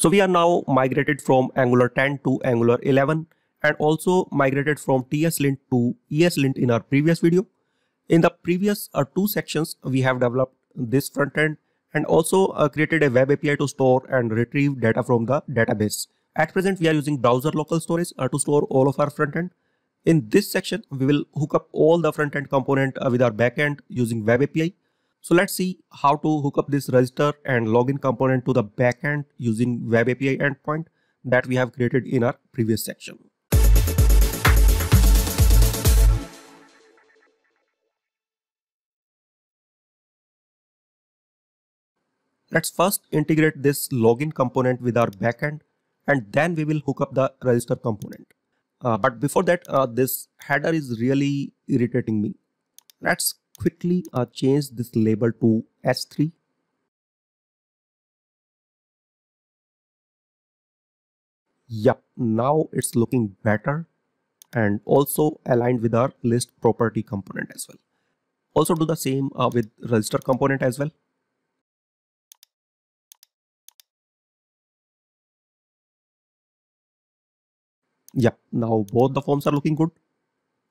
So we are now migrated from Angular 10 to Angular 11 and also migrated from TSLint to ESLint in our previous video. In the previous uh, two sections, we have developed this front end and also uh, created a web API to store and retrieve data from the database. At present, we are using browser local storage uh, to store all of our front end. In this section, we will hook up all the front end component uh, with our backend using web API. So let's see how to hook up this register and login component to the backend using web API endpoint that we have created in our previous section. Let's first integrate this login component with our backend and then we will hook up the register component. Uh, but before that, uh, this header is really irritating me. Let's quickly uh, change this label to S3. Yep, now it's looking better and also aligned with our list property component as well. Also do the same uh, with register component as well. yeah now both the forms are looking good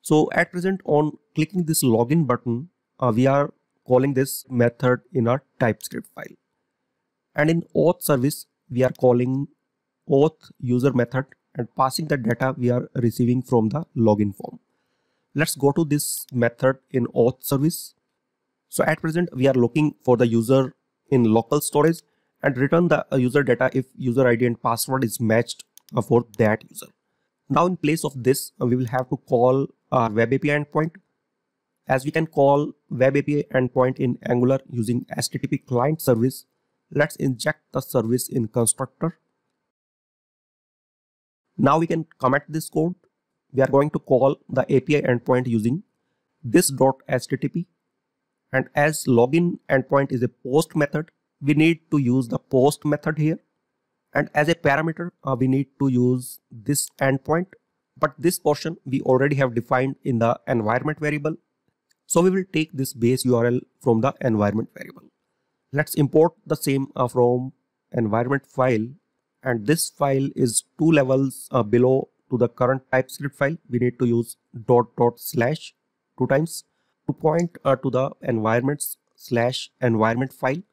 so at present on clicking this login button uh, we are calling this method in our TypeScript file. And in auth service, we are calling auth user method and passing the data we are receiving from the login form. Let's go to this method in auth service. So at present, we are looking for the user in local storage and return the uh, user data if user ID and password is matched uh, for that user. Now in place of this, uh, we will have to call our web API endpoint as we can call web API endpoint in Angular using HTTP client service, let's inject the service in constructor. Now we can comment this code. We are going to call the API endpoint using this.http and as login endpoint is a post method, we need to use the post method here and as a parameter uh, we need to use this endpoint but this portion we already have defined in the environment variable so we will take this base URL from the environment variable. Let's import the same uh, from environment file and this file is two levels uh, below to the current TypeScript file. We need to use dot dot slash two times to point uh, to the environments slash environment file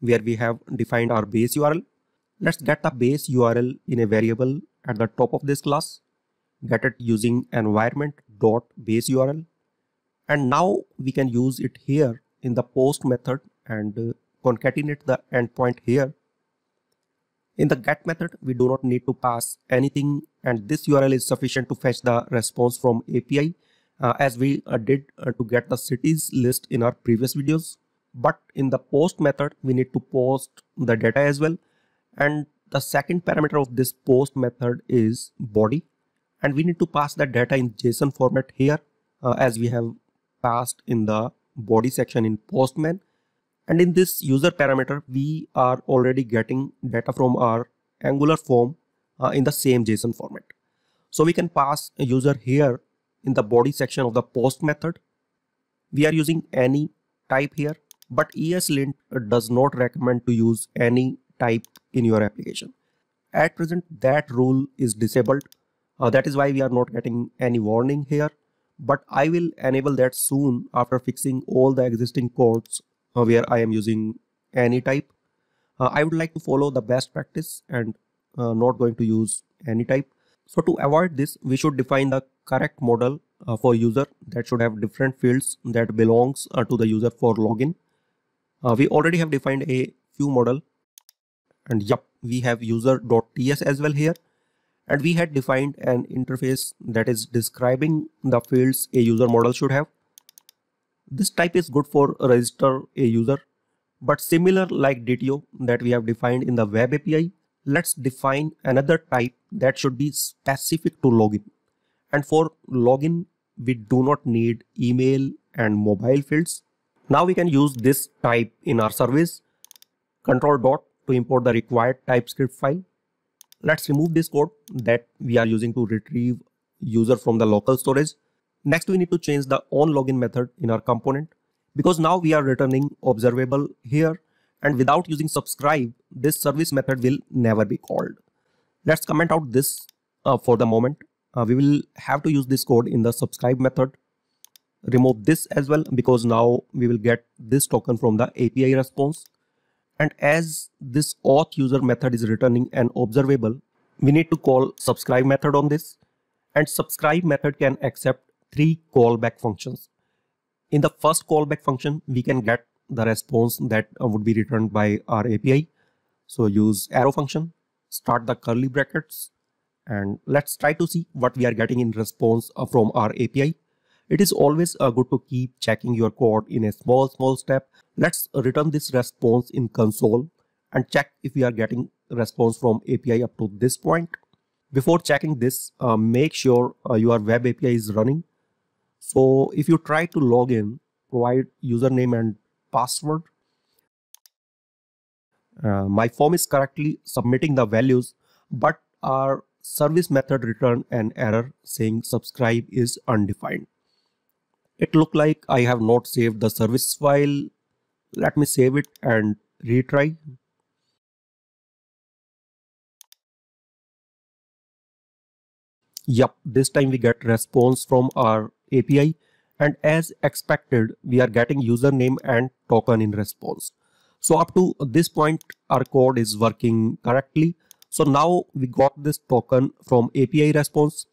where we have defined our base URL. Let's get the base URL in a variable at the top of this class. Get it using environment dot base URL and now we can use it here in the post method and uh, concatenate the endpoint here in the get method we do not need to pass anything and this url is sufficient to fetch the response from api uh, as we uh, did uh, to get the cities list in our previous videos but in the post method we need to post the data as well and the second parameter of this post method is body and we need to pass the data in json format here uh, as we have passed in the body section in Postman. And in this user parameter, we are already getting data from our Angular form uh, in the same JSON format. So we can pass a user here in the body section of the post method. We are using any type here, but ESLint does not recommend to use any type in your application. At present, that rule is disabled. Uh, that is why we are not getting any warning here but I will enable that soon after fixing all the existing codes uh, where I am using any type. Uh, I would like to follow the best practice and uh, not going to use any type. So to avoid this, we should define the correct model uh, for user that should have different fields that belongs uh, to the user for login. Uh, we already have defined a few model and yep, we have user.ts as well here and we had defined an interface that is describing the fields a user model should have. This type is good for register a user, but similar like DTO that we have defined in the web API, let's define another type that should be specific to login. And for login, we do not need email and mobile fields. Now we can use this type in our service, control dot to import the required TypeScript file Let's remove this code that we are using to retrieve user from the local storage. Next, we need to change the onLogin method in our component because now we are returning observable here and without using subscribe, this service method will never be called. Let's comment out this uh, for the moment. Uh, we will have to use this code in the subscribe method. Remove this as well because now we will get this token from the API response and as this auth user method is returning an observable we need to call subscribe method on this and subscribe method can accept three callback functions in the first callback function we can get the response that uh, would be returned by our api so use arrow function start the curly brackets and let's try to see what we are getting in response uh, from our api it is always uh, good to keep checking your code in a small, small step. Let's return this response in console and check if we are getting response from API up to this point. Before checking this, uh, make sure uh, your web API is running. So if you try to log in, provide username and password. Uh, my form is correctly submitting the values, but our service method returned an error saying subscribe is undefined it look like I have not saved the service file. Let me save it and retry. Yup, this time we get response from our API and as expected we are getting username and token in response. So up to this point our code is working correctly. So now we got this token from API response.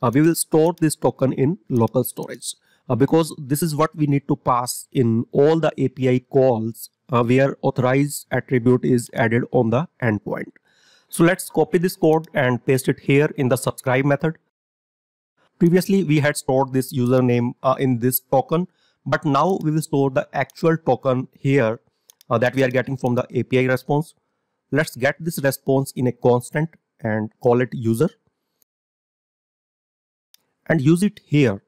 Uh, we will store this token in local storage uh, because this is what we need to pass in all the API calls uh, where authorized attribute is added on the endpoint. So let's copy this code and paste it here in the subscribe method. Previously, we had stored this username uh, in this token, but now we will store the actual token here uh, that we are getting from the API response. Let's get this response in a constant and call it user and use it here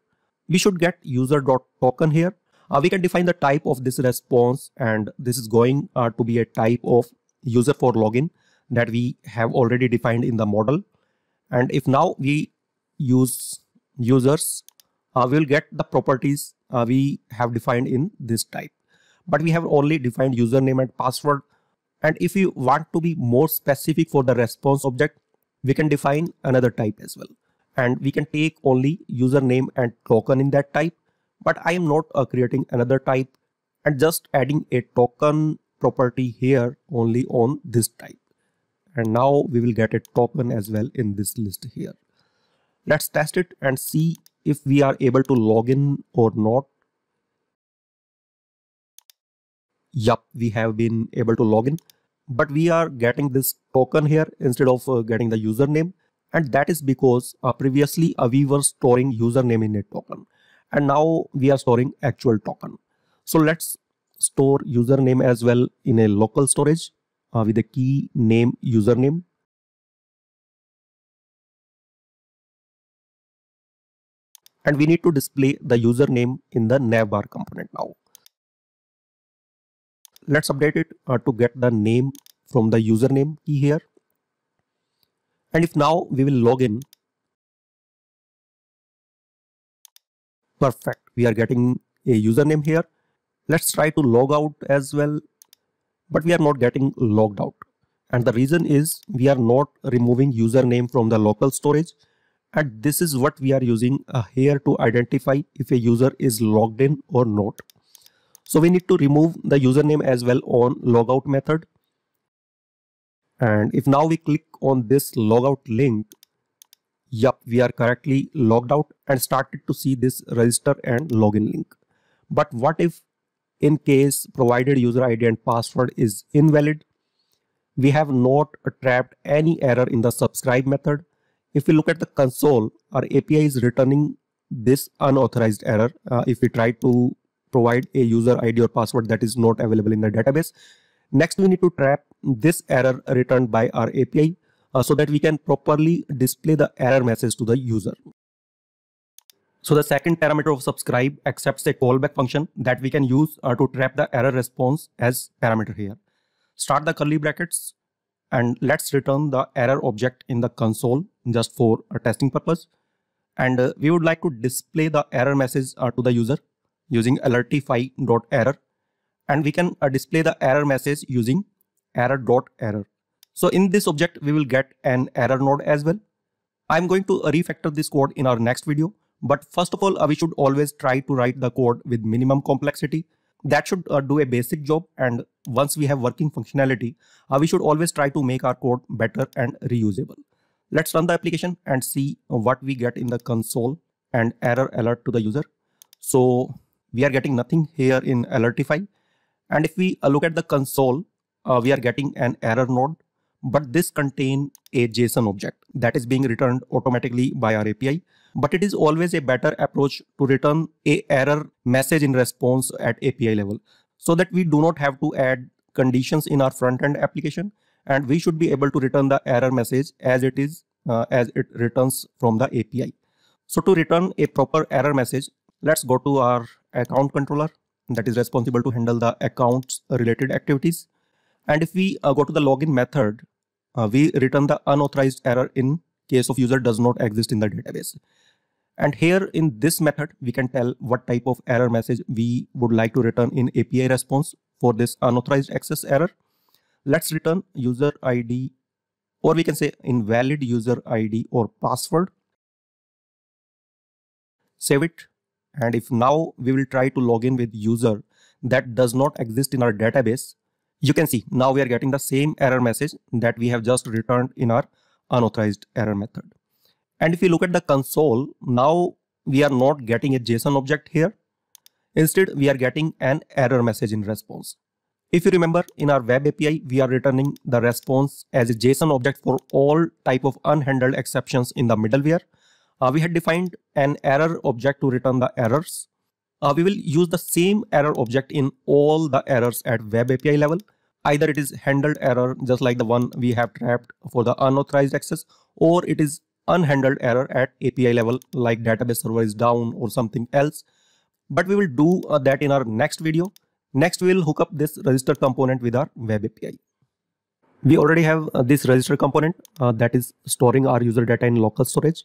we should get user.token here. Uh, we can define the type of this response and this is going uh, to be a type of user for login that we have already defined in the model. And if now we use users, uh, we will get the properties uh, we have defined in this type. But we have only defined username and password. And if you want to be more specific for the response object, we can define another type as well and we can take only username and token in that type but I am not uh, creating another type and just adding a token property here only on this type and now we will get a token as well in this list here let's test it and see if we are able to log in or not yup we have been able to log in but we are getting this token here instead of uh, getting the username and that is because uh, previously uh, we were storing username in a token and now we are storing actual token so let's store username as well in a local storage uh, with a key name username and we need to display the username in the navbar component now let's update it uh, to get the name from the username key here and if now we will log in perfect we are getting a username here let's try to log out as well but we are not getting logged out and the reason is we are not removing username from the local storage and this is what we are using uh, here to identify if a user is logged in or not so we need to remove the username as well on logout method and if now we click on this logout link yep we are correctly logged out and started to see this register and login link but what if in case provided user id and password is invalid we have not trapped any error in the subscribe method if we look at the console our api is returning this unauthorized error uh, if we try to provide a user id or password that is not available in the database next we need to trap this error returned by our API uh, so that we can properly display the error message to the user. So the second parameter of subscribe accepts a callback function that we can use uh, to trap the error response as parameter here. Start the curly brackets and let's return the error object in the console just for a testing purpose. And uh, we would like to display the error message uh, to the user using alertify.error. And we can uh, display the error message using error dot error. So in this object, we will get an error node as well. I'm going to refactor this code in our next video. But first of all, uh, we should always try to write the code with minimum complexity. That should uh, do a basic job. And once we have working functionality, uh, we should always try to make our code better and reusable. Let's run the application and see what we get in the console and error alert to the user. So we are getting nothing here in alertify. And if we look at the console, uh, we are getting an error node, but this contain a JSON object that is being returned automatically by our API. But it is always a better approach to return a error message in response at API level so that we do not have to add conditions in our front end application and we should be able to return the error message as it is uh, as it returns from the API. So to return a proper error message, let's go to our account controller that is responsible to handle the accounts related activities. And if we uh, go to the login method, uh, we return the unauthorized error in case of user does not exist in the database. And here in this method, we can tell what type of error message we would like to return in API response for this unauthorized access error. Let's return user ID or we can say invalid user ID or password. Save it. And if now we will try to log in with user that does not exist in our database, you can see now we are getting the same error message that we have just returned in our unauthorized error method. And if you look at the console, now we are not getting a JSON object here. Instead, we are getting an error message in response. If you remember, in our web API, we are returning the response as a JSON object for all type of unhandled exceptions in the middleware. Uh, we had defined an error object to return the errors uh, we will use the same error object in all the errors at web API level. Either it is handled error, just like the one we have trapped for the unauthorized access, or it is unhandled error at API level, like database server is down or something else. But we will do uh, that in our next video. Next, we will hook up this register component with our web API. We already have uh, this register component uh, that is storing our user data in local storage.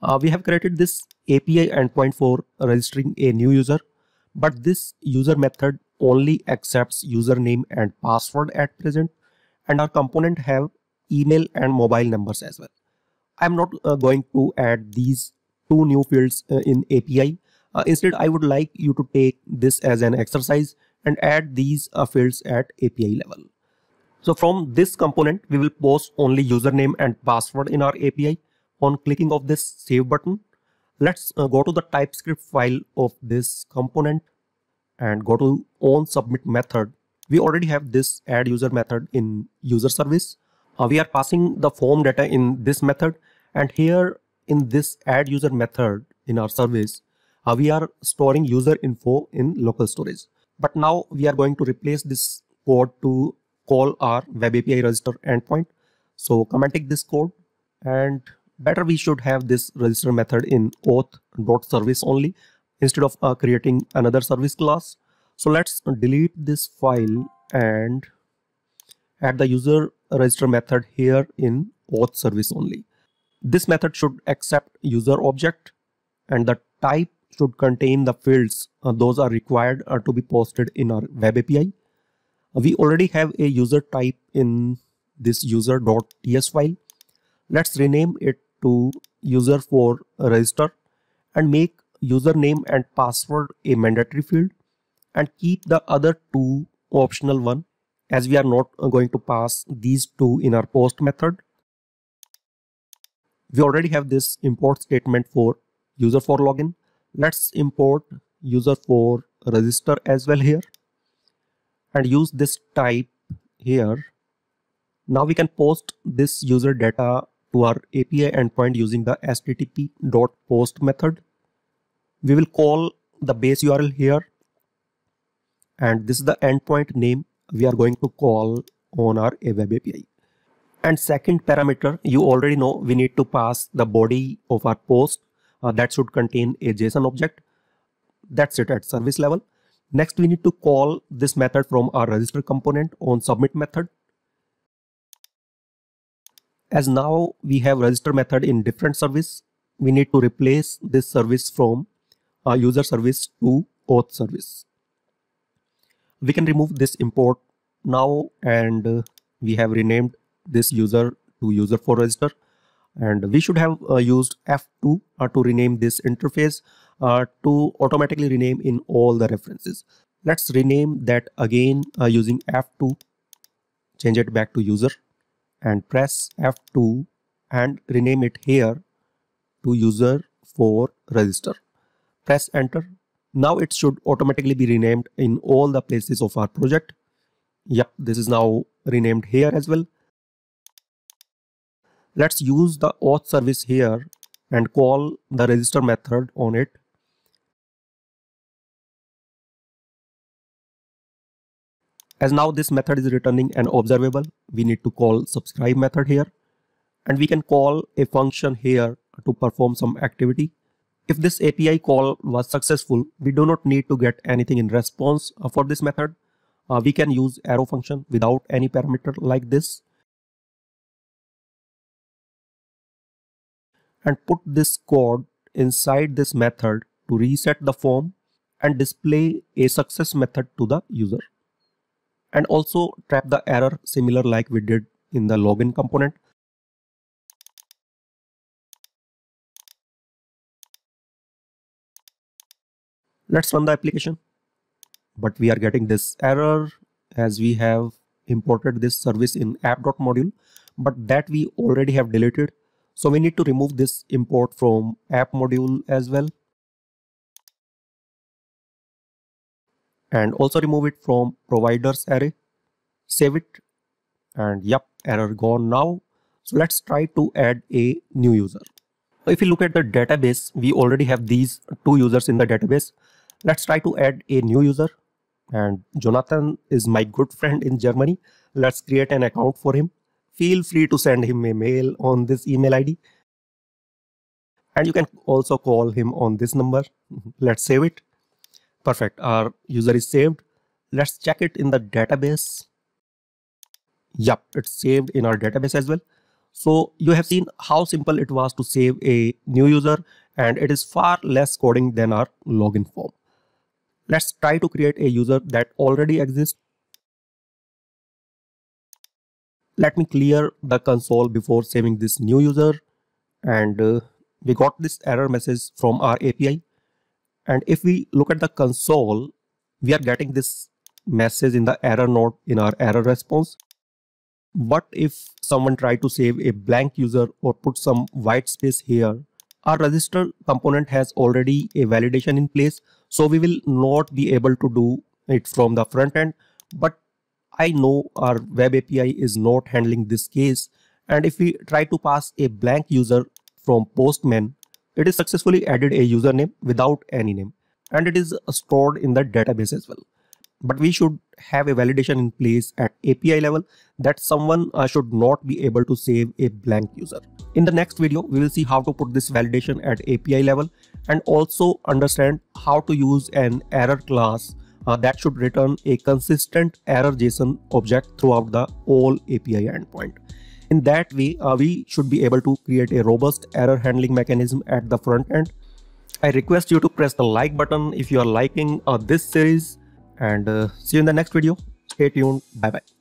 Uh, we have created this API endpoint for registering a new user, but this user method only accepts username and password at present and our component have email and mobile numbers as well. I'm not uh, going to add these two new fields uh, in API. Uh, instead, I would like you to take this as an exercise and add these uh, fields at API level. So from this component, we will post only username and password in our API on clicking of this save button let's uh, go to the typescript file of this component and go to on submit method we already have this add user method in user service uh, we are passing the form data in this method and here in this add user method in our service uh, we are storing user info in local storage but now we are going to replace this code to call our web api register endpoint so commenting this code and better we should have this register method in auth.service only instead of uh, creating another service class. So let's delete this file and add the user register method here in auth service only. This method should accept user object and the type should contain the fields uh, those are required uh, to be posted in our web API. Uh, we already have a user type in this user.ts file. Let's rename it to user for register and make username and password a mandatory field and keep the other two optional one as we are not going to pass these two in our post method. We already have this import statement for user for login. Let's import user for register as well here and use this type here. Now we can post this user data to our API endpoint using the http.post method. We will call the base URL here and this is the endpoint name we are going to call on our web API. And second parameter, you already know we need to pass the body of our post uh, that should contain a JSON object. That's it at service level. Next, we need to call this method from our register component on submit method as now we have register method in different service we need to replace this service from uh, user service to auth service we can remove this import now and uh, we have renamed this user to user for register and we should have uh, used f2 uh, to rename this interface uh, to automatically rename in all the references let's rename that again uh, using f2 change it back to user and press F2 and rename it here to user for register. Press enter. Now it should automatically be renamed in all the places of our project. Yep, this is now renamed here as well. Let's use the auth service here and call the register method on it As now this method is returning an observable, we need to call subscribe method here. And we can call a function here to perform some activity. If this API call was successful, we do not need to get anything in response for this method. Uh, we can use arrow function without any parameter like this. And put this code inside this method to reset the form and display a success method to the user and also trap the error similar like we did in the login component. Let's run the application. But we are getting this error as we have imported this service in app.module but that we already have deleted. So we need to remove this import from app module as well. and also remove it from providers array save it and yep error gone now so let's try to add a new user if you look at the database we already have these two users in the database let's try to add a new user and jonathan is my good friend in germany let's create an account for him feel free to send him a mail on this email id and you can also call him on this number let's save it Perfect, our user is saved. Let's check it in the database. Yep, it's saved in our database as well. So you have seen how simple it was to save a new user and it is far less coding than our login form. Let's try to create a user that already exists. Let me clear the console before saving this new user and uh, we got this error message from our API. And if we look at the console, we are getting this message in the error node in our error response. But if someone tried to save a blank user or put some white space here, our register component has already a validation in place. So we will not be able to do it from the front end. But I know our web API is not handling this case. And if we try to pass a blank user from Postman, it is successfully added a username without any name and it is stored in the database as well. But we should have a validation in place at API level that someone uh, should not be able to save a blank user. In the next video, we will see how to put this validation at API level and also understand how to use an error class uh, that should return a consistent error JSON object throughout the whole API endpoint. In that way, uh, we should be able to create a robust error handling mechanism at the front end. I request you to press the like button if you are liking uh, this series and uh, see you in the next video. Stay tuned. Bye bye.